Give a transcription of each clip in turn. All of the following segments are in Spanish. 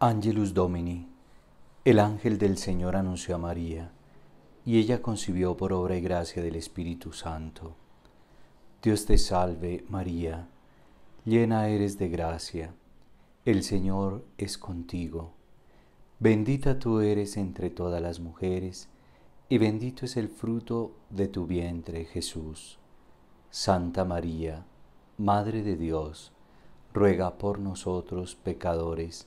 Angelus Domini. El ángel del Señor anunció a María, y ella concibió por obra y gracia del Espíritu Santo. Dios te salve, María, llena eres de gracia, el Señor es contigo. Bendita tú eres entre todas las mujeres, y bendito es el fruto de tu vientre, Jesús. Santa María, Madre de Dios, ruega por nosotros pecadores,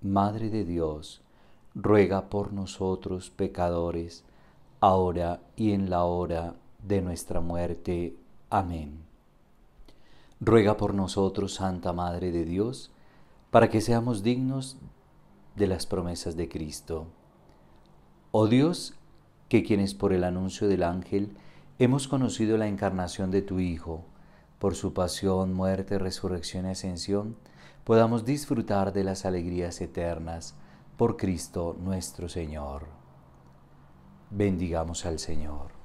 Madre de Dios, ruega por nosotros pecadores, ahora y en la hora de nuestra muerte. Amén. Ruega por nosotros, Santa Madre de Dios, para que seamos dignos de las promesas de Cristo. Oh Dios, que quienes por el anuncio del ángel hemos conocido la encarnación de tu Hijo, por su pasión, muerte, resurrección y ascensión, podamos disfrutar de las alegrías eternas por Cristo nuestro Señor. Bendigamos al Señor.